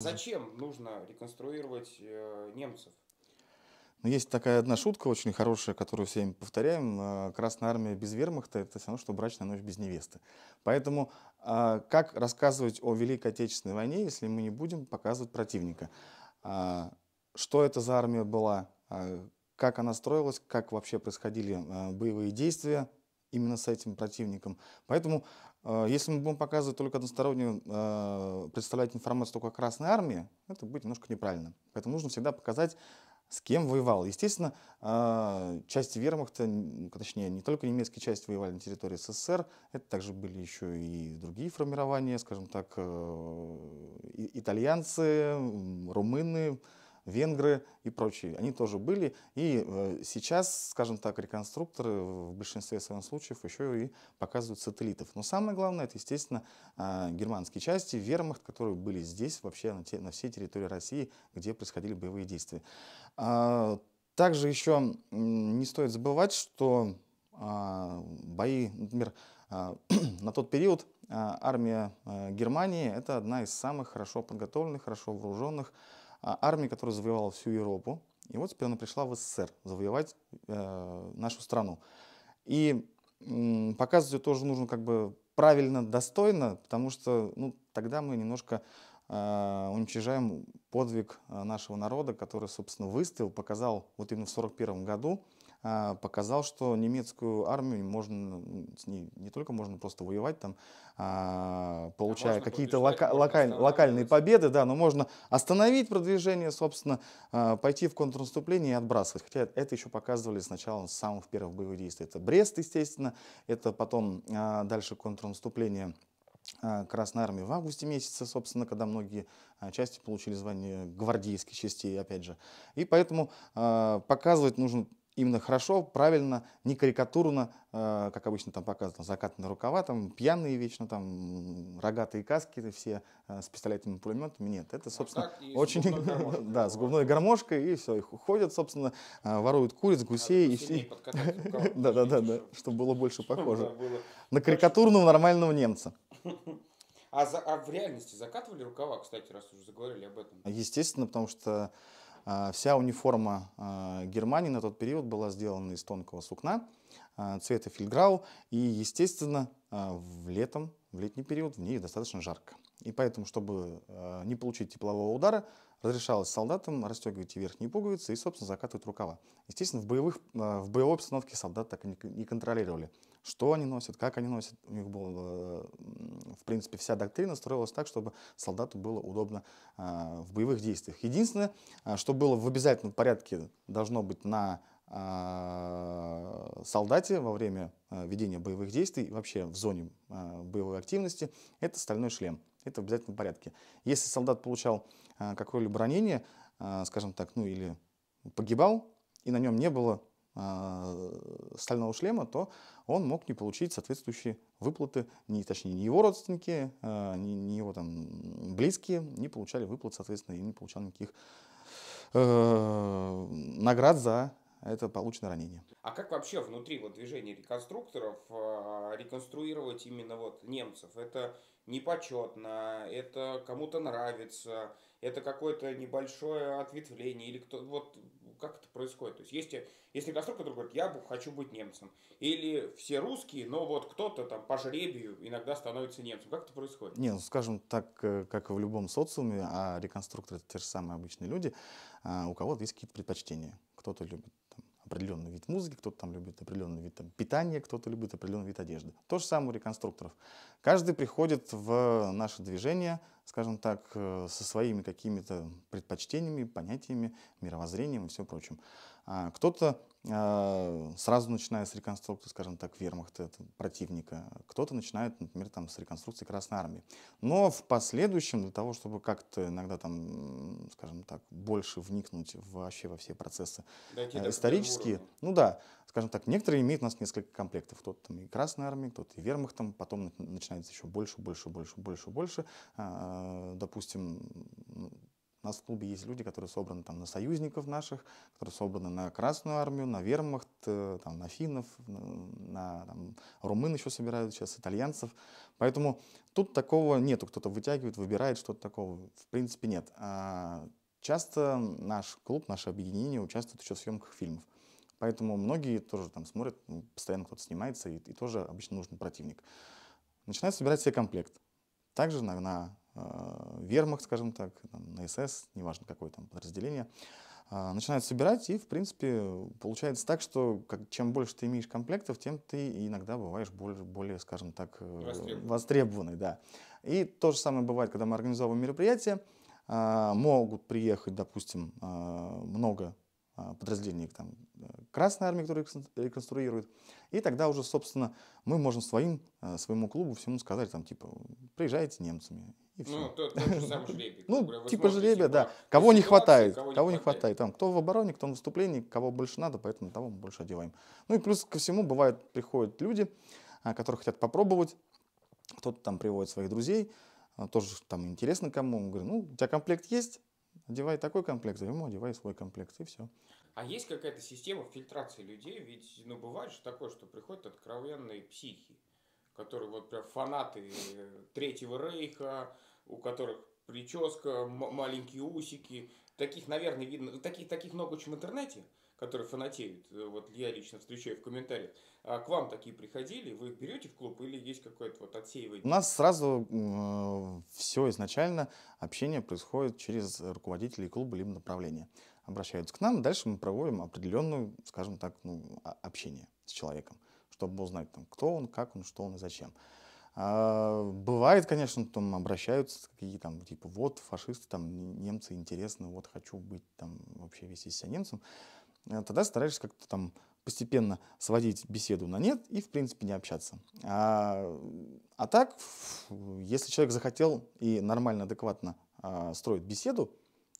Зачем нужно реконструировать э, немцев? Но ну, есть такая одна шутка очень хорошая, которую всем повторяем. Э, Красная армия без вермахта – это все равно, что брачная ночь без невесты. Поэтому а, как рассказывать о Великой Отечественной войне, если мы не будем показывать противника? А, что это за армия была? А, как она строилась? Как вообще происходили э, боевые действия именно с этим противником? Поэтому а, если мы будем показывать только одностороннюю, а, представлять информацию только о Красной Армии, это будет немножко неправильно. Поэтому нужно всегда показать, с кем воевал. Естественно, а, части вермахта, точнее, не только немецкие части воевали на территории СССР, это также были еще и другие формирования, скажем так, э, итальянцы, румыны, венгры и прочие, они тоже были. И э, сейчас, скажем так, реконструкторы в большинстве своих случаев еще и показывают сателлитов. Но самое главное, это, естественно, а, германские части, вермахт, которые были здесь вообще на, те, на всей территории России, где происходили боевые действия. А, также еще не стоит забывать, что а, бои, например, на тот период армия э, Германии – это одна из самых хорошо подготовленных, хорошо вооруженных, а, армии, которая завоевала всю Европу. И вот теперь она пришла в СССР завоевать э, нашу страну. И э, показывать ее тоже нужно как бы правильно, достойно, потому что ну, тогда мы немножко э, уничижаем подвиг э, нашего народа, который, собственно, выставил, показал вот именно в 1941 году а, показал, что немецкую армию можно с ней не только можно просто воевать там, а, получая а какие-то лока- локаль- локальные победы, да, но можно остановить продвижение, собственно, а, пойти в контрнаступление и отбрасывать. Хотя это еще показывали сначала с самых первых боевых действий. Это Брест, естественно, это потом дальше контрнаступление. Красной Армии в августе месяце, собственно, когда многие части получили звание гвардейских частей, опять же. И поэтому э, показывать нужно именно хорошо, правильно, не карикатурно, э, как обычно там показано, закатанные рукава, там пьяные вечно, там рогатые каски э, все э, с пистолетами, пулеметами. Нет, это, а собственно, а очень... С да, с губной гармошкой, и все, их уходят, собственно, э, воруют куриц, гусей. и Да-да-да, да чтобы было больше похоже. На карикатурного нормального немца. А, за, а в реальности закатывали рукава, кстати, раз уже заговорили об этом? Естественно, потому что а, вся униформа а, Германии на тот период была сделана из тонкого сукна а, цвета фильграу, и, естественно, в летом, в летний период в ней достаточно жарко. И поэтому, чтобы не получить теплового удара, разрешалось солдатам расстегивать верхние пуговицы и, собственно, закатывать рукава. Естественно, в, боевых, в боевой обстановке солдат так и не контролировали что они носят, как они носят. У них была, э, в принципе, вся доктрина строилась так, чтобы солдату было удобно э, в боевых действиях. Единственное, э, что было в обязательном порядке, должно быть на солдате во время ведения боевых действий, вообще в зоне боевой активности, это стальной шлем. Это в обязательном порядке. Если солдат получал какое-либо ранение, скажем так, ну или погибал, и на нем не было а, стального шлема, то он мог не получить соответствующие выплаты, не, точнее, не его родственники, не, а, не его там близкие не получали выплат, соответственно, и не получал никаких э, наград за это полученное ранение. А как вообще внутри вот движения реконструкторов э, реконструировать именно вот немцев? Это непочетно, это кому-то нравится, это какое-то небольшое ответвление, или кто, вот как это происходит? То есть, есть если конструктор который говорит, я хочу быть немцем, или все русские, но вот кто-то там по жребию иногда становится немцем, как это происходит? Не, ну, скажем так, э, как и в любом социуме, а реконструкторы это те же самые обычные люди, а у кого-то есть какие-то предпочтения. Кто-то любит определенный вид музыки, кто-то там любит определенный вид там, питания, кто-то любит определенный вид одежды. То же самое у реконструкторов. Каждый приходит в наше движение, скажем так, э, со своими какими-то предпочтениями, понятиями, мировоззрением и все прочим. А, кто-то а, сразу начинает с реконструкции, скажем так, вермахта, противника. Кто-то начинает, например, там, с реконструкции Красной Армии. Но в последующем, для того, чтобы как-то иногда там, скажем так, больше вникнуть вообще во все процессы Дойти э, исторические, ну да, скажем так, некоторые имеют у нас несколько комплектов. Кто-то там и Красной Армии, кто-то и Вермахтом, потом начинается еще больше, больше, больше, больше, больше. А, допустим, у нас в клубе есть люди, которые собраны там на союзников наших, которые собраны на Красную армию, на Вермахт, э, там, на финнов, на там, румын еще собирают сейчас, итальянцев. Поэтому тут такого нету, кто-то вытягивает, выбирает что-то такого. В принципе, нет. А часто наш клуб, наше объединение участвует еще в съемках фильмов. Поэтому многие тоже там смотрят, ну, постоянно кто-то снимается, и, и тоже обычно нужен противник. Начинают собирать себе комплект. Также на, на а, вермах, скажем так, на СС, неважно какое там подразделение, а, начинает собирать, и, в принципе, получается так, что как, чем больше ты имеешь комплектов, тем ты иногда бываешь более, более скажем так, э, востребованный. востребованный да. И то же самое бывает, когда мы организовываем мероприятие, а, могут приехать, допустим, много подразделений там, э, Красной Армии, которые реконструируют. Э, и тогда уже, собственно, мы можем своим, своему клубу всему сказать, там, типа, приезжайте немцами, и все. Ну, тот, тот же самый жребий. Ну, типа жребия, да. Кого не хватает, кого не хватает. Там, кто в обороне, кто в выступлении, кого больше надо, поэтому того мы больше одеваем. Ну и плюс ко всему бывает, приходят люди, а, которые хотят попробовать, кто-то там приводит своих друзей, а, тоже там интересно кому. Он говорит, ну, у тебя комплект есть, одевай такой комплект, а ему одевай свой комплект, и все. А есть какая-то система фильтрации людей? Ведь, ну, бывает же такое, что приходят откровенные психи, которые вот прям фанаты э, Третьего Рейха, у которых прическа, маленькие усики. Таких, наверное, видно, таких, таких много очень в интернете, которые фанатеют. Э, вот я лично встречаю в комментариях. А к вам такие приходили, вы их берете в клуб или есть какое-то вот отсеивание? У нас сразу э, все изначально общение происходит через руководителей клуба либо направления. Обращаются к нам, дальше мы проводим определенную, скажем так, ну, общение с человеком, чтобы узнать, там, кто он, как он, что он и зачем. А, бывает, конечно, там обращаются какие там, типа, вот, фашисты, там, немцы интересны, вот, хочу быть там вообще вести себя немцем. Э, тогда стараешься как-то там постепенно сводить беседу на нет и, в принципе, не общаться. А, а так, если человек захотел и нормально, адекватно а, строит беседу,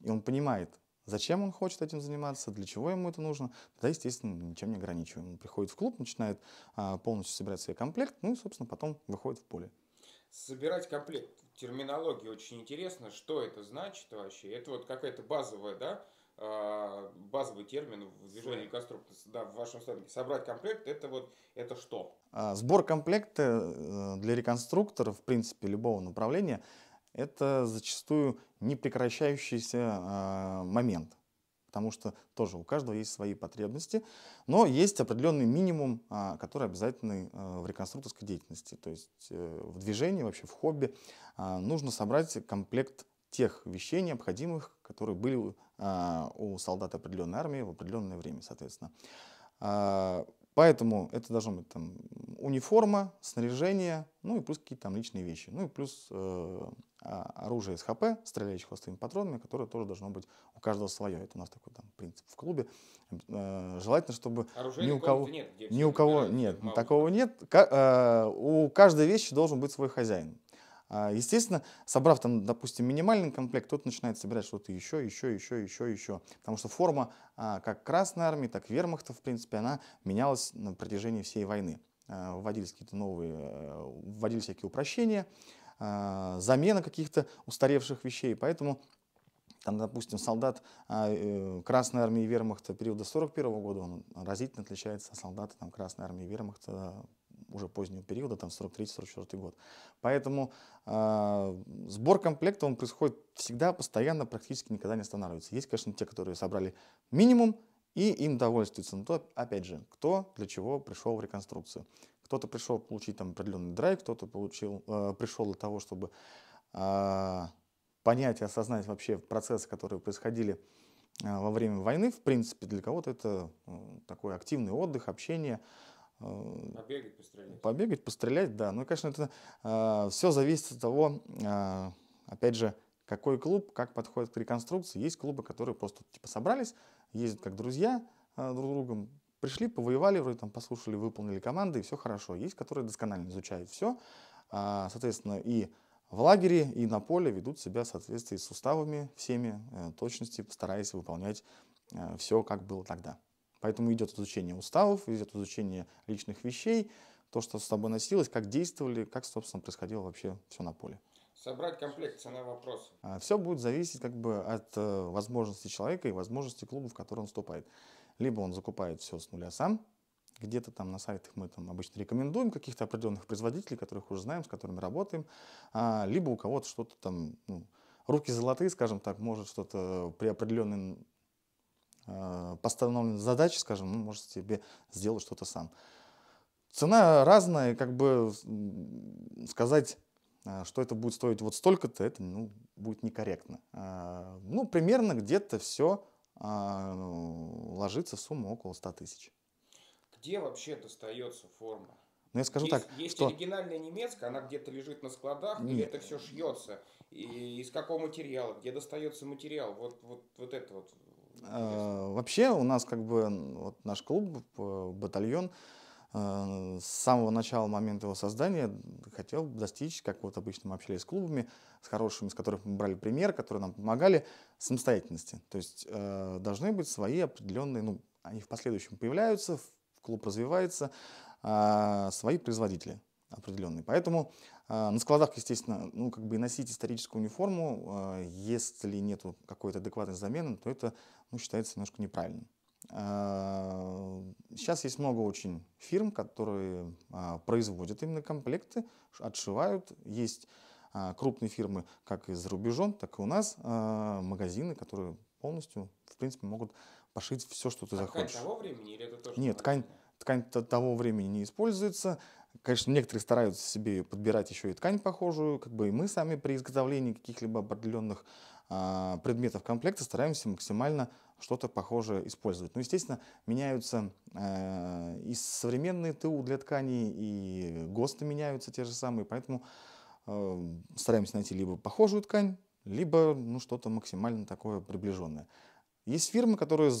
и он понимает, Зачем он хочет этим заниматься, для чего ему это нужно, тогда, естественно, ничем не ограничиваем. Он приходит в клуб, начинает а, полностью собирать свой комплект, ну и, собственно, потом выходит в поле. Собирать комплект терминологии очень интересно, что это значит вообще. Это вот какая-то базовая, да, а, базовый термин в движении конструкции, да, в вашем слайде. Собрать комплект – это вот это что? А, сбор комплекта э, для реконструктора, в принципе, любого направления – это зачастую непрекращающийся а, момент, потому что тоже у каждого есть свои потребности, но есть определенный минимум, а, который обязательный а, в реконструкторской деятельности. То есть э, в движении, вообще в хобби нужно собрать комплект тех вещей необходимых, которые были у солдат определенной армии в определенное время, соответственно. Поэтому это должно быть там униформа, снаряжение, ну и плюс какие-то там личные вещи. Ну и плюс э, а, оружие СХП, стреляющих хвостовыми патронами, которое тоже должно быть у каждого свое. Это у нас такой там принцип в клубе. Э, желательно, чтобы Оружейной ни у кого нет, ни у кого нет, такого нет. К, э, у каждой вещи должен быть свой хозяин. А, естественно, собрав там, допустим, минимальный комплект, тот начинает собирать что-то еще, еще, еще, еще, еще. Потому что форма а, как Красной Армии, так и Вермахта, в принципе, она менялась на протяжении всей войны. А, вводились какие-то новые, э, вводились всякие упрощения, замена каких-то устаревших вещей. Поэтому там, допустим, солдат э, Красной армии вермахта периода 41 года, он разительно отличается от солдата там, Красной армии вермахта уже позднего периода, там 43-44 год. Поэтому э, сбор комплекта, он происходит всегда, постоянно, практически никогда не останавливается. Есть, конечно, те, которые собрали минимум, и им довольствуются, Но то, опять же, кто для чего пришел в реконструкцию. Кто-то пришел получить там определенный драйв, кто-то получил, э, пришел для того, чтобы э, понять и осознать вообще процессы, которые происходили а, во время войны. В принципе, для кого-то это такой активный отдых, общение, Э, побегать, пострелять. Побегать, пострелять, да. Ну, конечно, это э, все зависит от того, э, опять же, какой клуб, как подходит к реконструкции. Есть клубы, которые просто типа собрались, ездят как друзья э, друг с другом, пришли, повоевали, вроде там послушали, выполнили команды, и все хорошо. Есть, которые досконально изучают все. Э, соответственно, и в лагере, и на поле ведут себя в соответствии с суставами всеми, э, точности, стараясь выполнять э, все, как было тогда. Поэтому идет изучение уставов, идет изучение личных вещей, то, что с тобой носилось, как действовали, как, собственно, происходило вообще все на поле. Собрать комплект цена вопроса. А, все будет зависеть как бы от э, возможности человека и возможности клуба, в который он вступает. Либо он закупает все с нуля сам, где-то там на сайтах мы там обычно рекомендуем каких-то определенных производителей, которых уже знаем, с которыми работаем, а, либо у кого-то что-то там, ну, руки золотые, скажем так, может что-то при определенном Э, поставленную задачу, скажем, ну, может себе сделать что-то сам. Цена разная, как бы сказать, э, что это будет стоить вот столько-то, это ну, будет некорректно. Э, ну, примерно где-то все ложится в сумму около 100 тысяч. Где вообще достается форма? Ну, я скажу есть, так, Есть что... оригинальная немецкая, она где-то лежит на складах, Нет. или это все шьется? И из какого материала? Где достается материал? Вот, вот, вот это вот Э, вообще у нас как бы вот наш клуб, э, батальон, э, с самого начала момента его создания хотел достичь, как вот обычно мы общались с клубами, с хорошими, с которых мы брали пример, которые нам помогали, самостоятельности. То есть э, должны быть свои определенные, ну, они в последующем появляются, клуб развивается, э, свои производители определенный. Поэтому э, на складах, естественно, ну, как бы носить историческую униформу, э, если нет какой-то адекватной замены, то это ну, считается немножко неправильным. Э, сейчас есть много очень фирм, которые э, производят именно комплекты, отшивают. Есть э, крупные фирмы как из за рубежом, так и у нас, магазины, которые полностью, в принципе, могут пошить все, что ты а захочешь. Ткань того времени или это тоже? Нет, ткань, ткань того времени не используется. Конечно, некоторые стараются себе подбирать еще и ткань похожую, как бы и мы сами при изготовлении каких-либо определенных э, а, предметов комплекта стараемся максимально что-то похожее использовать. Ну, естественно, меняются э, и современные ТУ для тканей, и ГОСТы меняются те же самые, поэтому э, стараемся найти либо похожую ткань, либо ну, что-то максимально такое приближенное. Есть фирмы, которые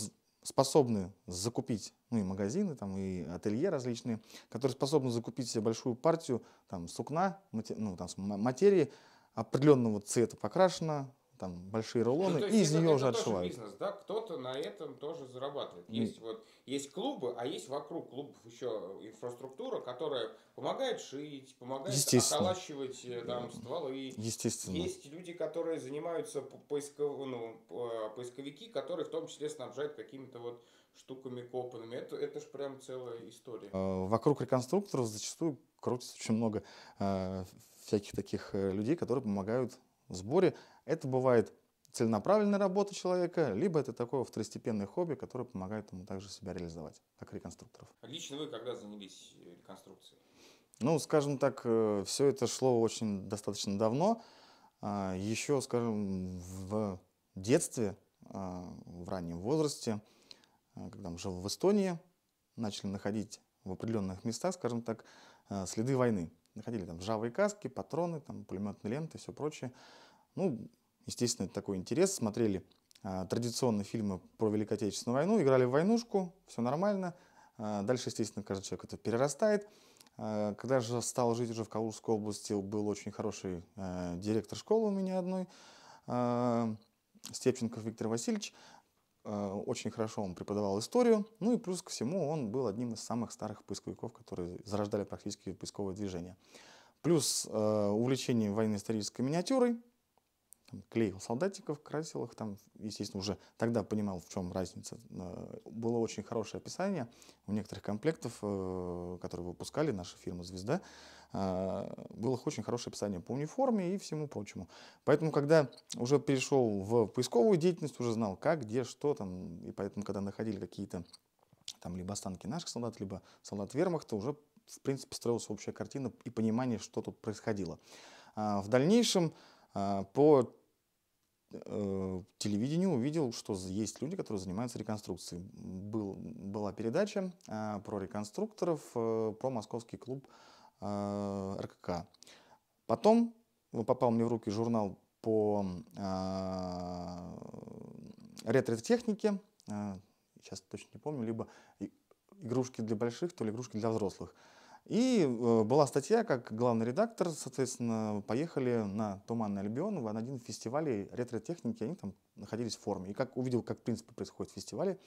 способны закупить, ну и магазины, там, и ателье различные, которые способны закупить себе большую партию там, сукна, ну, там, материи определенного цвета покрашена, там большие ну, рулоны ну, и из это, нее это уже отшивают. бизнес, да? Кто-то на этом тоже зарабатывает. Есть, mm. вот, есть клубы, а есть вокруг клубов еще инфраструктура, которая помогает шить, помогает околачивать э, там, стволы. Естественно. Есть люди, которые занимаются поисков, ну, а, поисковики, которые в том числе снабжают какими-то вот штуками копанными. Это, это же прям целая история. А, вокруг реконструкторов зачастую крутится очень много а, всяких таких э, людей, которые помогают сборе. Это бывает целенаправленная работа человека, либо это такое второстепенное хобби, которое помогает ему также себя реализовать, как реконструкторов. А лично вы когда занялись э, реконструкцией? Ну, скажем так, э, все это шло очень достаточно давно. А, Еще, скажем, в детстве, а, в раннем возрасте, а, когда мы жили в Эстонии, начали находить в определенных местах, скажем так, э, следы войны находили там ржавые каски, патроны, там, пулеметные ленты и все прочее. Ну, естественно, это такой интерес. Смотрели э, традиционные фильмы про Великую Отечественную войну, играли в войнушку, все нормально. Э, дальше, естественно, каждый человек это перерастает. Э, когда же стал жить уже в Калужской области, был очень хороший э, директор школы у меня одной, э, Степченков Виктор Васильевич. Э, очень хорошо он преподавал историю, ну и плюс ко всему он был одним из самых старых поисковиков, которые зарождали практически поисковое движение. Плюс э, увлечение военно-исторической миниатюрой, там, клеил солдатиков, красил их, там, естественно, уже тогда понимал, в чем разница. Э, было очень хорошее описание у некоторых комплектов, э, которые выпускали наша фирма «Звезда», э, было очень хорошее описание по униформе и всему прочему. Поэтому, когда уже перешел в поисковую деятельность, уже знал, как, где, что там, и поэтому, когда находили какие-то там либо останки наших солдат, либо солдат вермахта, уже, в принципе, строилась общая картина и понимание, что тут происходило. В дальнейшем по э, телевидении увидел, что есть люди, которые занимаются реконструкцией. Был, была передача э, про реконструкторов, э, про московский клуб э, РКК. Потом ну, попал мне в руки журнал по э, ретро-технике, э, сейчас точно не помню, либо игрушки для больших, то ли игрушки для взрослых. И э, была статья, как главный редактор, соответственно, поехали на Туманный Альбион в один фестиваль ретро-техники, они там находились в форме. И как увидел, как в принципе происходит фестивали,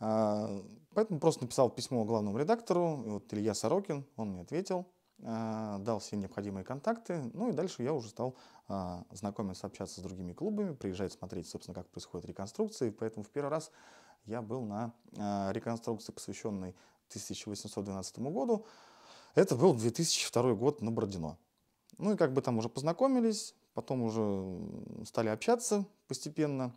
а, поэтому просто написал письмо главному редактору, и вот Илья Сорокин, он мне ответил, а, дал все необходимые контакты, ну и дальше я уже стал а, знакомиться, общаться с другими клубами, приезжать смотреть, собственно, как происходят реконструкции, поэтому в первый раз я был на реконструкции, посвященной 1812 году, это был 2002 год на Бородино. Ну и как бы там уже познакомились, потом уже стали общаться постепенно.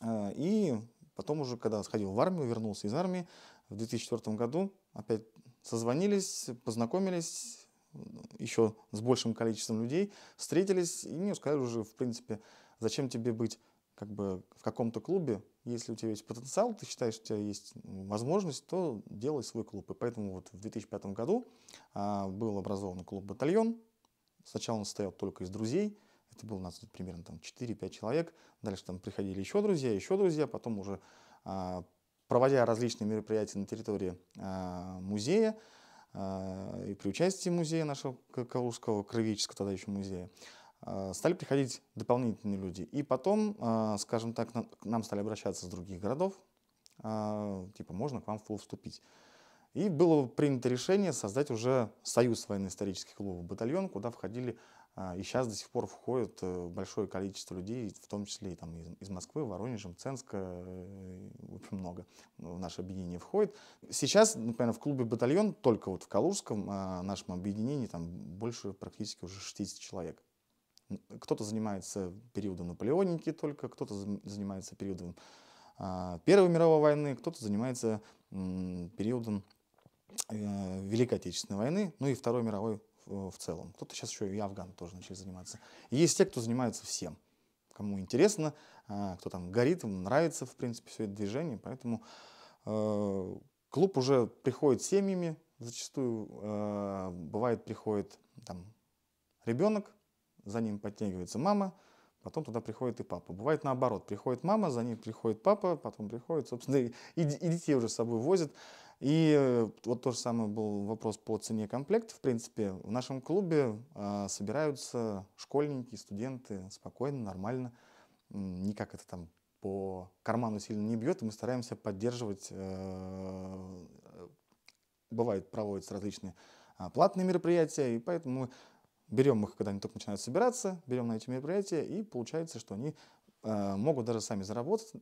Э, и потом уже, когда сходил в армию, вернулся из армии, в 2004 году опять созвонились, познакомились еще с большим количеством людей, встретились и мне сказали уже, в принципе, зачем тебе быть как бы в каком-то клубе, если у тебя есть потенциал, ты считаешь, что у тебя есть возможность, то делай свой клуб. И поэтому вот в 2005 году а, был образован клуб «Батальон». Сначала он состоял только из друзей. Это было у нас примерно там 4-5 человек. Дальше там приходили еще друзья, еще друзья. Потом уже а, проводя различные мероприятия на территории а, музея а, и при участии музея нашего Калужского, Кровеческого тогда еще музея, а, стали приходить дополнительные люди. И потом, а, скажем так, к нам стали обращаться с других городов, а, типа, можно к вам в клуб вступить. И было принято решение создать уже союз военно-исторических клубов, батальон, куда входили и сейчас до сих пор входит э, большое количество людей, в том числе и там, из Москвы, Воронежа, Мценска, э, общем, много в наше объединение входит. Сейчас, например, в клубе «Батальон», только вот в Калужском нашем объединении там больше практически уже 60 человек. Кто-то занимается периодом наполеоники только, кто-то занимается периодом а, Первой мировой войны, кто-то занимается периодом э, Великой Отечественной войны, ну и Второй мировой э, в целом. Кто-то сейчас еще и Афган тоже начали заниматься. есть те, кто занимается всем, кому интересно, а, кто там горит, им нравится, в принципе, все это движение. Поэтому э, клуб уже приходит семьями, зачастую а, бывает приходит там ребенок, за ним подтягивается мама, потом туда приходит и папа. Бывает наоборот, приходит мама, за ним приходит папа, потом приходит, собственно, и, и детей уже с собой возят. И э, вот то же самое был вопрос по цене комплекта. В принципе, в нашем клубе э, собираются школьники, студенты спокойно, нормально. Никак это там по карману сильно не бьет, и мы стараемся поддерживать. Э, э бывает, проводятся различные а, платные мероприятия, и поэтому мы берем их, когда они только начинают собираться, берем на эти мероприятия, и получается, что они э, могут даже сами заработать.